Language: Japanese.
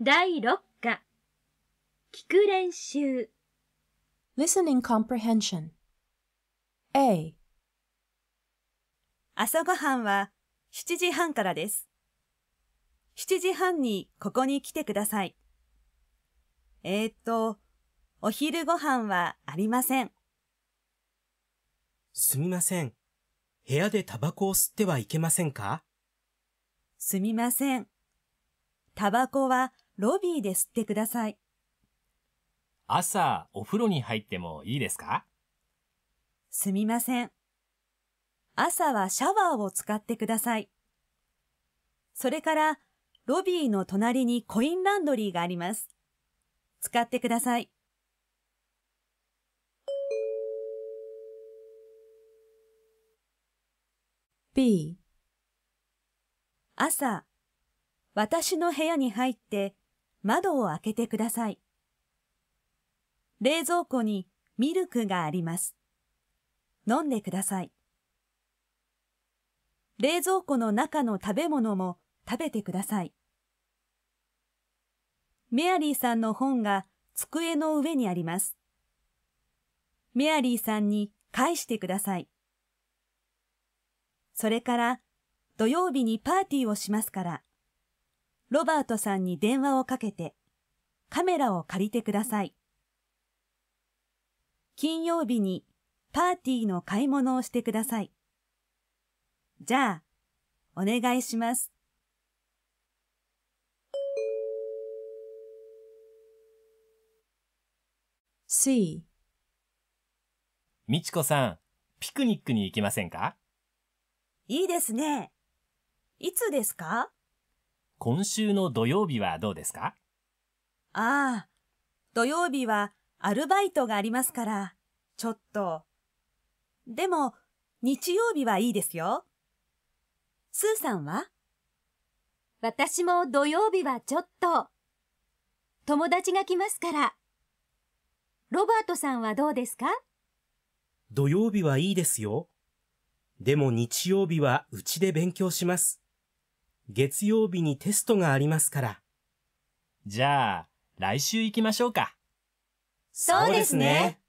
第6課聞く練習 Listening Comprehension A 朝ごはんは7時半からです。7時半にここに来てください。えー、っと、お昼ご飯はありません。すみません。部屋でタバコを吸ってはいけませんかすみません。タバコはロビーで吸ってください。朝、お風呂に入ってもいいですかすみません。朝はシャワーを使ってください。それから、ロビーの隣にコインランドリーがあります。使ってください。B 朝、私の部屋に入って窓を開けてください。冷蔵庫にミルクがあります。飲んでください。冷蔵庫の中の食べ物も食べてください。メアリーさんの本が机の上にあります。メアリーさんに返してください。それから土曜日にパーティーをしますから。ロバートさんに電話をかけて、カメラを借りてください。金曜日にパーティーの買い物をしてください。じゃあ、お願いします。C みちこさん、ピクニックに行きませんかいいですね。いつですか今週の土曜日はどうですかああ、土曜日はアルバイトがありますから、ちょっと。でも、日曜日はいいですよ。スーさんは私も土曜日はちょっと。友達が来ますから。ロバートさんはどうですか土曜日はいいですよ。でも日曜日はうちで勉強します。月曜日にテストがありますから。じゃあ、来週行きましょうか。そうですね。